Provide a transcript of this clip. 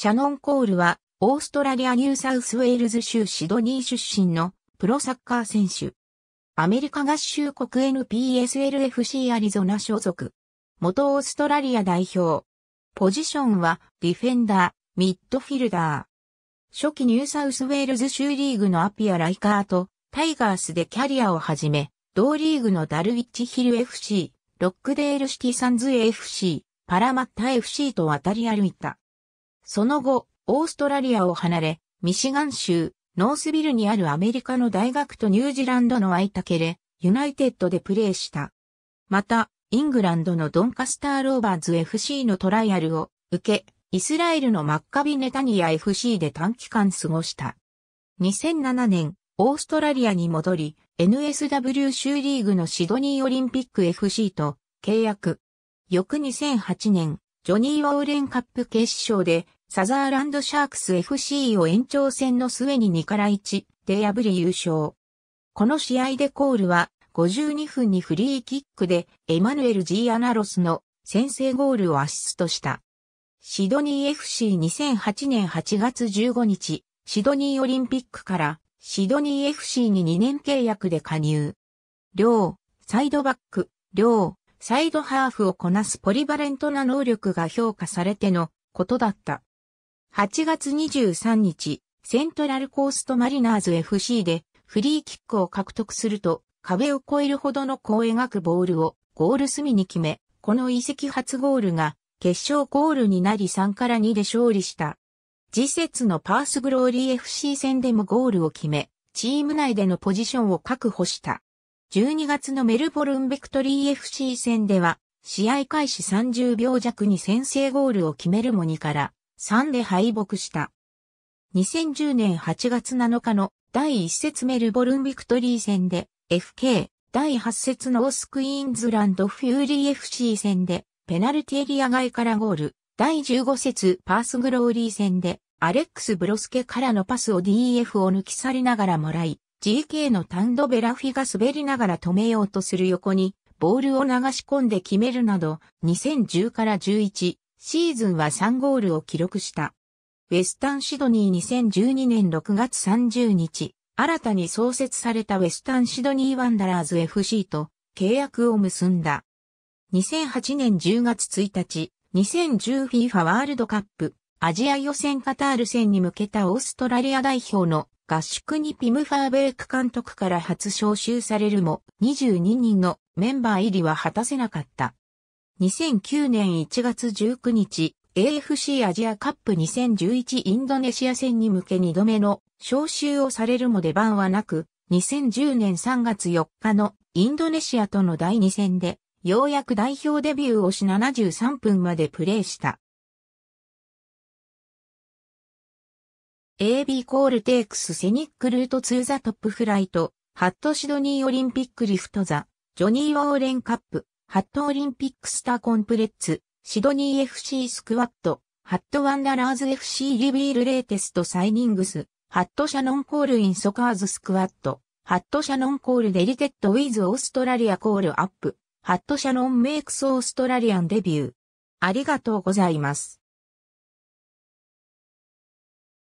シャノン・コールは、オーストラリア・ニューサウスウェールズ州シドニー出身のプロサッカー選手。アメリカ合衆国 NPSLFC アリゾナ所属。元オーストラリア代表。ポジションはディフェンダー、ミッドフィルダー。初期ニューサウスウェールズ州リーグのアピア・ライカーとタイガースでキャリアを始め、同リーグのダルウィッチヒル FC、ロックデールシティサンズ FC、パラマッタ FC と渡り歩いた。その後、オーストラリアを離れ、ミシガン州、ノースビルにあるアメリカの大学とニュージーランドの相イで、ユナイテッドでプレーした。また、イングランドのドンカスターローバーズ FC のトライアルを受け、イスラエルのマッカビネタニア FC で短期間過ごした。2007年、オーストラリアに戻り、NSW 州リーグのシドニーオリンピック FC と契約。翌2008年、ジョニー・オーレンカップ決勝でサザーランドシャークス FC を延長戦の末に2から1で破り優勝。この試合でコールは52分にフリーキックでエマヌエル・ジー・アナロスの先制ゴールをアシストした。シドニー FC2008 年8月15日、シドニーオリンピックからシドニー FC に2年契約で加入。両、サイドバック、両、サイドハーフをこなすポリバレントな能力が評価されてのことだった。8月23日、セントラルコーストマリナーズ FC でフリーキックを獲得すると、壁を越えるほどの弧を描くボールをゴール隅に決め、この移籍初ゴールが決勝ゴールになり3から2で勝利した。次節のパースグローリー FC 戦でもゴールを決め、チーム内でのポジションを確保した。12月のメルボルンベクトリー FC 戦では、試合開始30秒弱に先制ゴールを決めるも2から3で敗北した。2010年8月7日の第1節メルボルンビクトリー戦で FK 第8節のオースクイーンズランドフューリー FC 戦でペナルティエリア外からゴール第15節パースグローリー戦でアレックス・ブロスケからのパスを DF を抜き去りながらもらい GK のタンドベラフィが滑りながら止めようとする横にボールを流し込んで決めるなど2010から11シーズンは3ゴールを記録した。ウェスタンシドニー2012年6月30日、新たに創設されたウェスタンシドニーワンダラーズ FC と契約を結んだ。2008年10月1日、2010FIFA ワールドカップアジア予選カタール戦に向けたオーストラリア代表の合宿にピム・ファーベーク監督から初招集されるも22人のメンバー入りは果たせなかった。2009年1月19日、AFC アジアカップ2011インドネシア戦に向け2度目の招集をされるも出番はなく、2010年3月4日のインドネシアとの第2戦で、ようやく代表デビューをし73分までプレーした。AB コールテイクスセニックルートツーザトップフライト、ハットシドニーオリンピックリフトザ、ジョニー・ウォーレンカップ、ハットオリンピックスターコンプレッツ、シドニー FC スクワット、ハットワンダラーズ FC リビールレーテストサイニングス、ハットシャノンコールインソカーズスクワット、ハットシャノンコールデリテッドウィズオーストラリアコールアップ、ハットシャノンメイクスオーストラリアンデビュー。ありがとうございます。